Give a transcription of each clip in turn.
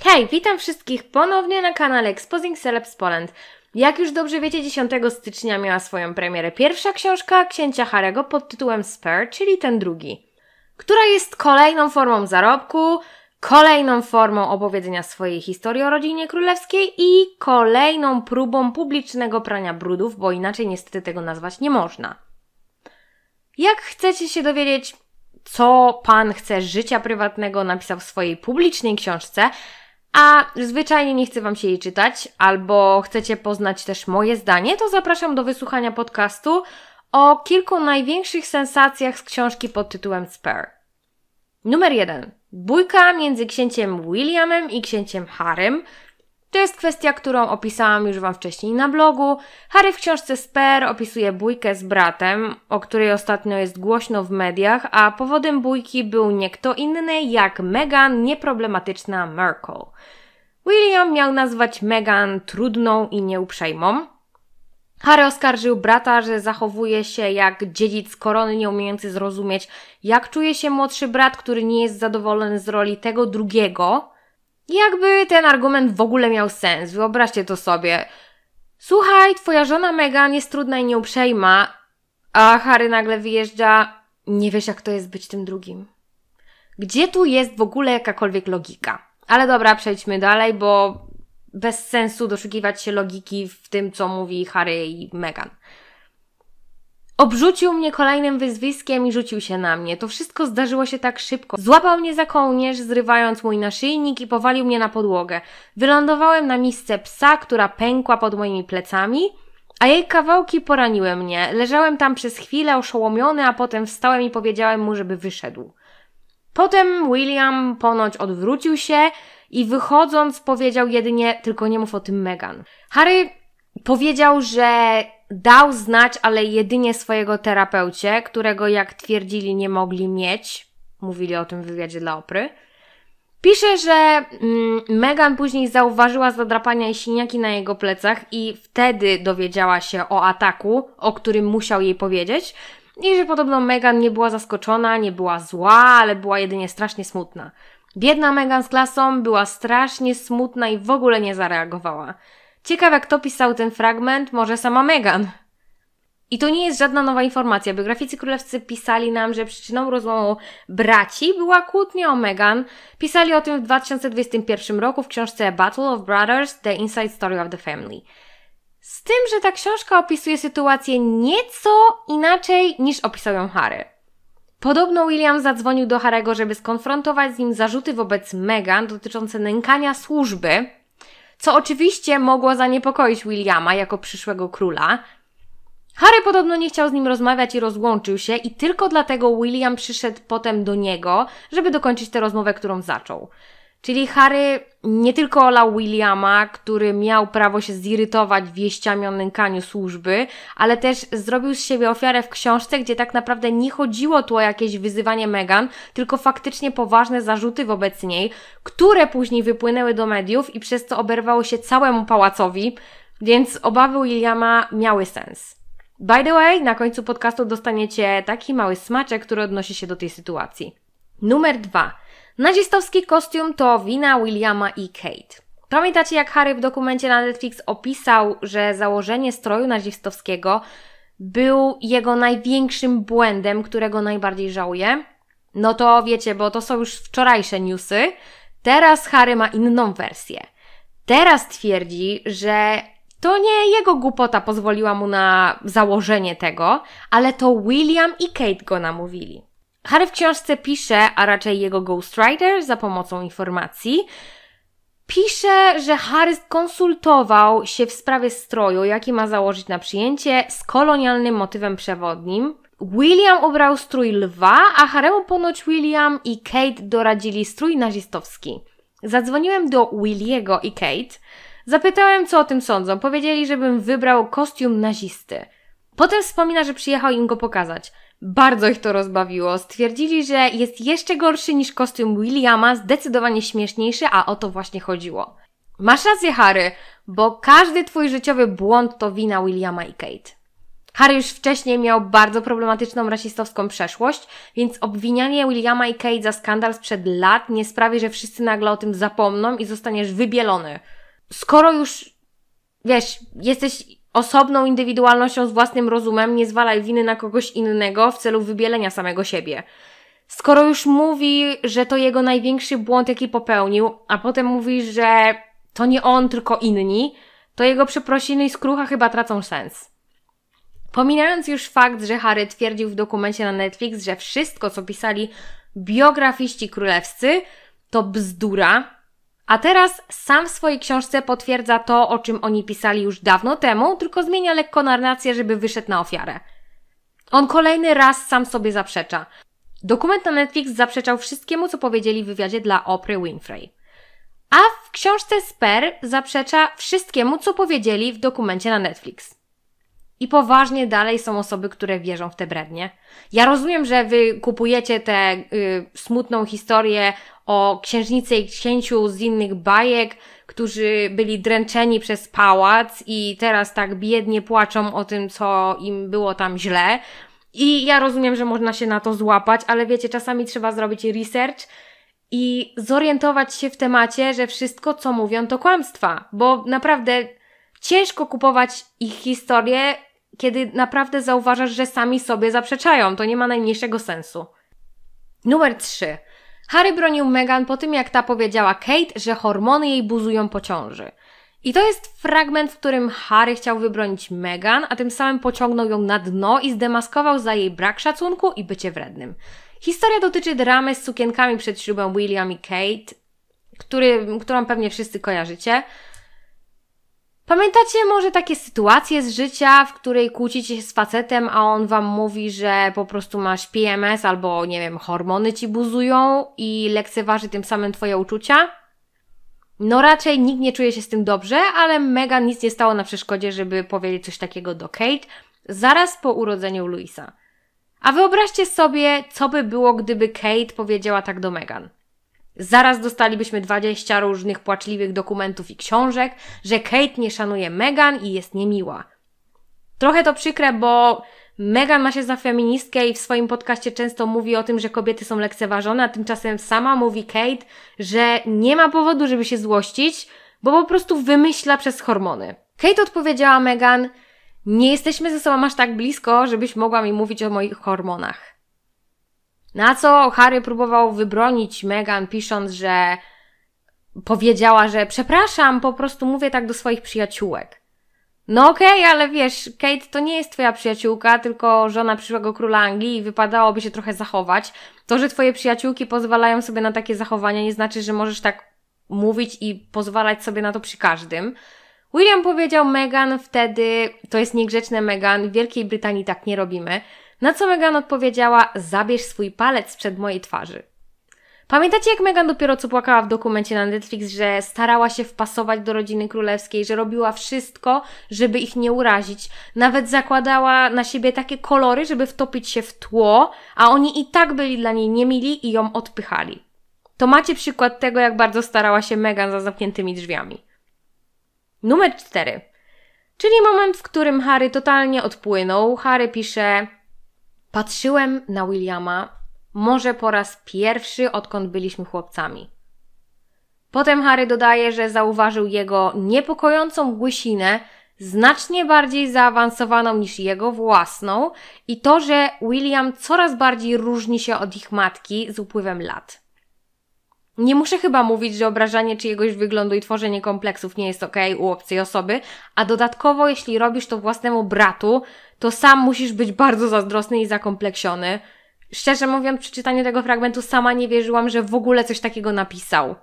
Hej, witam wszystkich ponownie na kanale Exposing Celebs Poland. Jak już dobrze wiecie, 10 stycznia miała swoją premierę pierwsza książka księcia Harego pod tytułem Spare, czyli ten drugi, która jest kolejną formą zarobku, kolejną formą opowiedzenia swojej historii o rodzinie królewskiej i kolejną próbą publicznego prania brudów, bo inaczej niestety tego nazwać nie można. Jak chcecie się dowiedzieć, co pan chce życia prywatnego, napisał w swojej publicznej książce, a zwyczajnie nie chce Wam się jej czytać, albo chcecie poznać też moje zdanie, to zapraszam do wysłuchania podcastu o kilku największych sensacjach z książki pod tytułem Spare. Numer jeden: Bójka między księciem Williamem i księciem Harem, to jest kwestia, którą opisałam już Wam wcześniej na blogu. Harry w książce Sper opisuje bójkę z bratem, o której ostatnio jest głośno w mediach, a powodem bójki był nie kto inny jak Meghan nieproblematyczna Merkel. William miał nazwać Meghan trudną i nieuprzejmą. Harry oskarżył brata, że zachowuje się jak dziedzic korony nie umiejący zrozumieć, jak czuje się młodszy brat, który nie jest zadowolony z roli tego drugiego – jakby ten argument w ogóle miał sens, wyobraźcie to sobie. Słuchaj, twoja żona Megan jest trudna i nieuprzejma, a Harry nagle wyjeżdża. Nie wiesz, jak to jest być tym drugim. Gdzie tu jest w ogóle jakakolwiek logika? Ale dobra, przejdźmy dalej, bo bez sensu doszukiwać się logiki w tym, co mówi Harry i Megan. Obrzucił mnie kolejnym wyzwiskiem i rzucił się na mnie. To wszystko zdarzyło się tak szybko. Złapał mnie za kołnierz, zrywając mój naszyjnik i powalił mnie na podłogę. Wylądowałem na misce psa, która pękła pod moimi plecami, a jej kawałki poraniły mnie. Leżałem tam przez chwilę oszołomiony, a potem wstałem i powiedziałem mu, żeby wyszedł. Potem William ponoć odwrócił się i wychodząc powiedział jedynie: Tylko nie mów o tym Megan. Harry powiedział, że dał znać, ale jedynie swojego terapeucie, którego jak twierdzili nie mogli mieć. Mówili o tym w wywiadzie dla Opry. Pisze, że mm, Megan później zauważyła zadrapania i siniaki na jego plecach i wtedy dowiedziała się o ataku, o którym musiał jej powiedzieć i że podobno Megan nie była zaskoczona, nie była zła, ale była jedynie strasznie smutna. Biedna Megan z klasą była strasznie smutna i w ogóle nie zareagowała. Ciekawe, jak to pisał ten fragment, może sama Megan. I to nie jest żadna nowa informacja, Biograficy graficy królewscy pisali nam, że przyczyną rozłomu braci była kłótnia o Meghan. Pisali o tym w 2021 roku w książce Battle of Brothers – The Inside Story of the Family. Z tym, że ta książka opisuje sytuację nieco inaczej niż opisał ją Harry. Podobno William zadzwonił do Harego, żeby skonfrontować z nim zarzuty wobec Meghan dotyczące nękania służby – co oczywiście mogło zaniepokoić Williama jako przyszłego króla. Harry podobno nie chciał z nim rozmawiać i rozłączył się i tylko dlatego William przyszedł potem do niego, żeby dokończyć tę rozmowę, którą zaczął. Czyli Harry nie tylko olał Williama, który miał prawo się zirytować wieściami o nękaniu służby, ale też zrobił z siebie ofiarę w książce, gdzie tak naprawdę nie chodziło tu o jakieś wyzywanie Meghan, tylko faktycznie poważne zarzuty wobec niej, które później wypłynęły do mediów i przez to oberwało się całemu pałacowi, więc obawy Williama miały sens. By the way, na końcu podcastu dostaniecie taki mały smaczek, który odnosi się do tej sytuacji. Numer dwa. Nazistowski kostium to wina Williama i e. Kate. Pamiętacie, jak Harry w dokumencie na Netflix opisał, że założenie stroju nazistowskiego był jego największym błędem, którego najbardziej żałuje? No to wiecie, bo to są już wczorajsze newsy. Teraz Harry ma inną wersję. Teraz twierdzi, że to nie jego głupota pozwoliła mu na założenie tego, ale to William i e. Kate go namówili. Harry w książce pisze, a raczej jego ghostwriter za pomocą informacji, Pisze, że Harry konsultował się w sprawie stroju, jaki ma założyć na przyjęcie, z kolonialnym motywem przewodnim. William ubrał strój lwa, a Haremu ponoć William i Kate doradzili strój nazistowski. Zadzwoniłem do Williego i Kate. Zapytałem, co o tym sądzą. Powiedzieli, żebym wybrał kostium nazisty. Potem wspomina, że przyjechał im go pokazać. Bardzo ich to rozbawiło. Stwierdzili, że jest jeszcze gorszy niż kostium Williama, zdecydowanie śmieszniejszy, a o to właśnie chodziło. Masz rację, Harry, bo każdy twój życiowy błąd to wina Williama i Kate. Harry już wcześniej miał bardzo problematyczną rasistowską przeszłość, więc obwinianie Williama i Kate za skandal sprzed lat nie sprawi, że wszyscy nagle o tym zapomną i zostaniesz wybielony. Skoro już, wiesz, jesteś osobną indywidualnością z własnym rozumem, nie zwalaj winy na kogoś innego w celu wybielenia samego siebie. Skoro już mówi, że to jego największy błąd, jaki popełnił, a potem mówi, że to nie on, tylko inni, to jego przeprosiny i skrucha chyba tracą sens. Pominając już fakt, że Harry twierdził w dokumencie na Netflix, że wszystko, co pisali biografiści królewscy, to bzdura, a teraz sam w swojej książce potwierdza to, o czym oni pisali już dawno temu, tylko zmienia lekko narrację, żeby wyszedł na ofiarę. On kolejny raz sam sobie zaprzecza. Dokument na Netflix zaprzeczał wszystkiemu, co powiedzieli w wywiadzie dla Oprah Winfrey. A w książce Sper zaprzecza wszystkiemu, co powiedzieli w dokumencie na Netflix. I poważnie dalej są osoby, które wierzą w te brednie. Ja rozumiem, że wy kupujecie tę y, smutną historię o księżnicy i księciu z innych bajek, którzy byli dręczeni przez pałac i teraz tak biednie płaczą o tym, co im było tam źle. I ja rozumiem, że można się na to złapać, ale wiecie, czasami trzeba zrobić research i zorientować się w temacie, że wszystko, co mówią, to kłamstwa, bo naprawdę ciężko kupować ich historię, kiedy naprawdę zauważasz, że sami sobie zaprzeczają. To nie ma najmniejszego sensu. Numer 3. Harry bronił Meghan po tym, jak ta powiedziała Kate, że hormony jej buzują po ciąży. I to jest fragment, w którym Harry chciał wybronić Meghan, a tym samym pociągnął ją na dno i zdemaskował za jej brak szacunku i bycie wrednym. Historia dotyczy dramy z sukienkami przed ślubem William i Kate, który, którą pewnie wszyscy kojarzycie. Pamiętacie może takie sytuacje z życia, w której kłócicie się z facetem, a on wam mówi, że po prostu masz PMS albo nie wiem, hormony ci buzują i lekceważy tym samym twoje uczucia? No raczej nikt nie czuje się z tym dobrze, ale Megan nic nie stało na przeszkodzie, żeby powiedzieć coś takiego do Kate zaraz po urodzeniu Luisa. A wyobraźcie sobie, co by było, gdyby Kate powiedziała tak do Megan. Zaraz dostalibyśmy 20 różnych płaczliwych dokumentów i książek, że Kate nie szanuje Meghan i jest niemiła. Trochę to przykre, bo Meghan ma się za feministkę i w swoim podcaście często mówi o tym, że kobiety są lekceważone, a tymczasem sama mówi Kate, że nie ma powodu, żeby się złościć, bo po prostu wymyśla przez hormony. Kate odpowiedziała Meghan, nie jesteśmy ze sobą aż tak blisko, żebyś mogła mi mówić o moich hormonach. Na co Harry próbował wybronić Meghan, pisząc, że powiedziała, że przepraszam, po prostu mówię tak do swoich przyjaciółek. No okej, okay, ale wiesz, Kate to nie jest twoja przyjaciółka, tylko żona przyszłego króla Anglii i wypadałoby się trochę zachować. To, że twoje przyjaciółki pozwalają sobie na takie zachowania, nie znaczy, że możesz tak mówić i pozwalać sobie na to przy każdym. William powiedział Meghan wtedy, to jest niegrzeczne Meghan, w Wielkiej Brytanii tak nie robimy. Na co Megan odpowiedziała: Zabierz swój palec przed mojej twarzy. Pamiętacie, jak Megan dopiero co płakała w dokumencie na Netflix, że starała się wpasować do rodziny królewskiej, że robiła wszystko, żeby ich nie urazić. Nawet zakładała na siebie takie kolory, żeby wtopić się w tło, a oni i tak byli dla niej niemili i ją odpychali. To macie przykład tego, jak bardzo starała się Megan za zamkniętymi drzwiami. Numer 4. Czyli moment, w którym Harry totalnie odpłynął. Harry pisze: Patrzyłem na Williama może po raz pierwszy, odkąd byliśmy chłopcami. Potem Harry dodaje, że zauważył jego niepokojącą głysinę, znacznie bardziej zaawansowaną niż jego własną, i to, że William coraz bardziej różni się od ich matki z upływem lat. Nie muszę chyba mówić, że obrażanie czyjegoś wyglądu i tworzenie kompleksów nie jest ok u obcej osoby, a dodatkowo jeśli robisz to własnemu bratu, to sam musisz być bardzo zazdrosny i zakompleksiony. Szczerze mówiąc, przy czytaniu tego fragmentu sama nie wierzyłam, że w ogóle coś takiego napisał.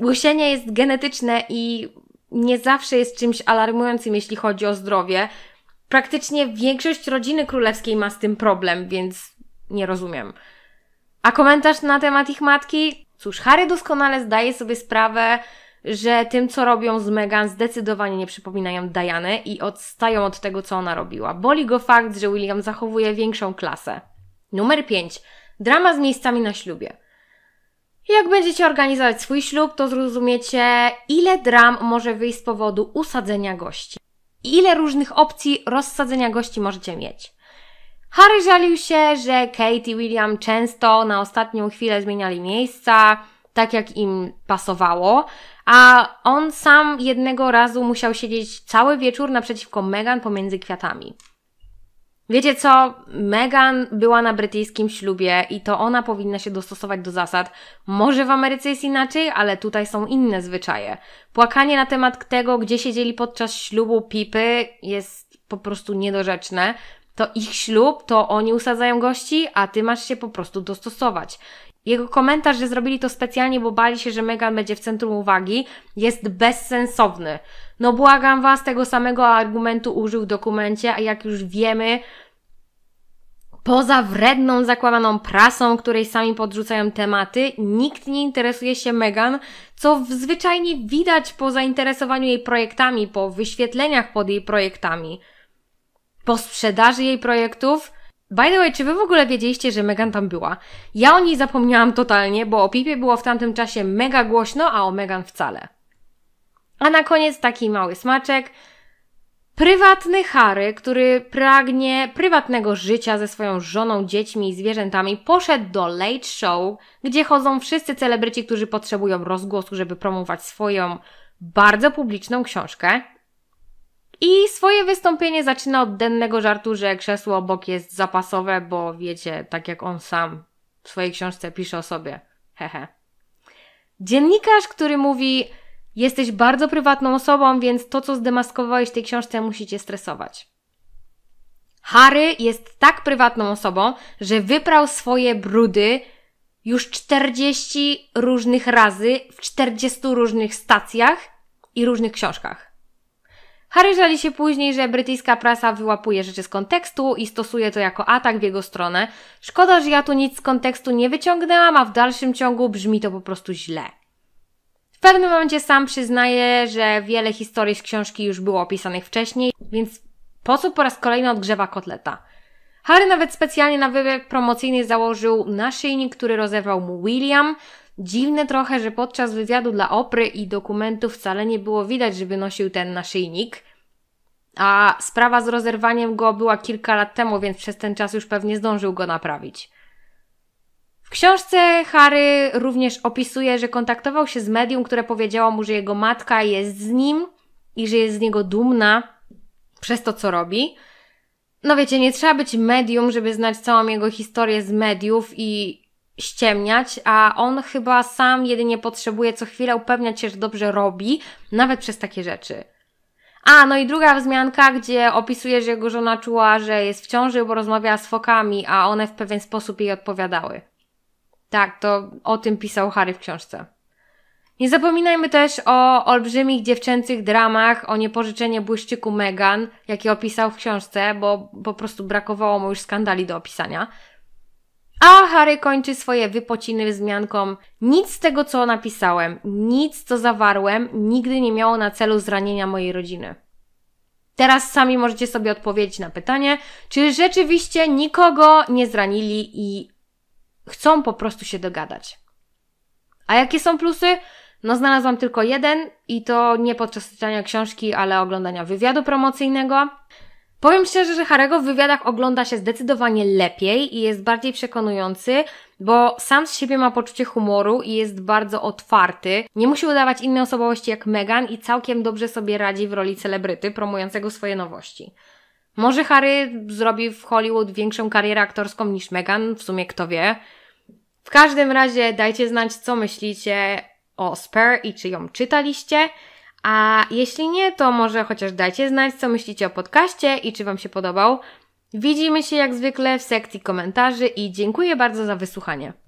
Łysienie jest genetyczne i nie zawsze jest czymś alarmującym, jeśli chodzi o zdrowie. Praktycznie większość rodziny królewskiej ma z tym problem, więc nie rozumiem. A komentarz na temat ich matki Cóż, Harry doskonale zdaje sobie sprawę, że tym, co robią z Meghan, zdecydowanie nie przypominają Diany i odstają od tego, co ona robiła. Boli go fakt, że William zachowuje większą klasę. Numer 5. Drama z miejscami na ślubie. Jak będziecie organizować swój ślub, to zrozumiecie, ile dram może wyjść z powodu usadzenia gości. Ile różnych opcji rozsadzenia gości możecie mieć. Harry żalił się, że Kate i William często na ostatnią chwilę zmieniali miejsca, tak jak im pasowało, a on sam jednego razu musiał siedzieć cały wieczór naprzeciwko Megan pomiędzy kwiatami. Wiecie co? Megan była na brytyjskim ślubie i to ona powinna się dostosować do zasad. Może w Ameryce jest inaczej, ale tutaj są inne zwyczaje. Płakanie na temat tego, gdzie siedzieli podczas ślubu pipy jest po prostu niedorzeczne to ich ślub, to oni usadzają gości, a ty masz się po prostu dostosować. Jego komentarz, że zrobili to specjalnie, bo bali się, że Meghan będzie w centrum uwagi, jest bezsensowny. No błagam was, tego samego argumentu użył w dokumencie, a jak już wiemy, poza wredną, zakłamaną prasą, której sami podrzucają tematy, nikt nie interesuje się Meghan, co zwyczajnie widać po zainteresowaniu jej projektami, po wyświetleniach pod jej projektami po sprzedaży jej projektów. By the way, czy wy w ogóle wiedzieliście, że Megan tam była? Ja o niej zapomniałam totalnie, bo o Pipie było w tamtym czasie mega głośno, a o Megan wcale. A na koniec taki mały smaczek. Prywatny Harry, który pragnie prywatnego życia ze swoją żoną, dziećmi i zwierzętami, poszedł do Late Show, gdzie chodzą wszyscy celebryci, którzy potrzebują rozgłosu, żeby promować swoją bardzo publiczną książkę. I swoje wystąpienie zaczyna od dennego żartu, że krzesło obok jest zapasowe, bo wiecie, tak jak on sam w swojej książce pisze o sobie. Hehe. Dziennikarz, który mówi: Jesteś bardzo prywatną osobą, więc to, co zdemaskowałeś w tej książce, musi cię stresować. Harry jest tak prywatną osobą, że wyprał swoje brudy już 40 różnych razy w 40 różnych stacjach i różnych książkach. Harry żali się później, że brytyjska prasa wyłapuje rzeczy z kontekstu i stosuje to jako atak w jego stronę. Szkoda, że ja tu nic z kontekstu nie wyciągnęłam, a w dalszym ciągu brzmi to po prostu źle. W pewnym momencie sam przyznaje, że wiele historii z książki już było opisanych wcześniej, więc po co po raz kolejny odgrzewa kotleta? Harry nawet specjalnie na wybieg promocyjny założył naszyjnik, który rozerwał mu William, Dziwne trochę, że podczas wywiadu dla Opry i dokumentów wcale nie było widać, żeby nosił ten naszyjnik. A sprawa z rozerwaniem go była kilka lat temu, więc przez ten czas już pewnie zdążył go naprawić. W książce Harry również opisuje, że kontaktował się z medium, które powiedziało mu, że jego matka jest z nim i że jest z niego dumna przez to, co robi. No wiecie, nie trzeba być medium, żeby znać całą jego historię z mediów i ściemniać, a on chyba sam jedynie potrzebuje co chwilę upewniać się, że dobrze robi, nawet przez takie rzeczy. A, no i druga wzmianka, gdzie opisuje, że jego żona czuła, że jest w ciąży, bo rozmawiała z fokami, a one w pewien sposób jej odpowiadały. Tak, to o tym pisał Harry w książce. Nie zapominajmy też o olbrzymich dziewczęcych dramach, o niepożyczenie błyszczyku Megan, jakie opisał w książce, bo po prostu brakowało mu już skandali do opisania. A Harry kończy swoje wypociny wzmianką: Nic z tego, co napisałem, nic, co zawarłem, nigdy nie miało na celu zranienia mojej rodziny. Teraz sami możecie sobie odpowiedzieć na pytanie, czy rzeczywiście nikogo nie zranili i chcą po prostu się dogadać. A jakie są plusy? No, znalazłam tylko jeden i to nie podczas czytania książki, ale oglądania wywiadu promocyjnego. Powiem szczerze, że Harego w wywiadach ogląda się zdecydowanie lepiej i jest bardziej przekonujący, bo sam z siebie ma poczucie humoru i jest bardzo otwarty. Nie musi udawać innej osobowości jak Megan i całkiem dobrze sobie radzi w roli celebryty promującego swoje nowości. Może Harry zrobi w Hollywood większą karierę aktorską niż Megan, w sumie kto wie. W każdym razie dajcie znać, co myślicie o Spare i czy ją czytaliście. A jeśli nie, to może chociaż dajcie znać, co myślicie o podcaście i czy Wam się podobał. Widzimy się jak zwykle w sekcji komentarzy i dziękuję bardzo za wysłuchanie.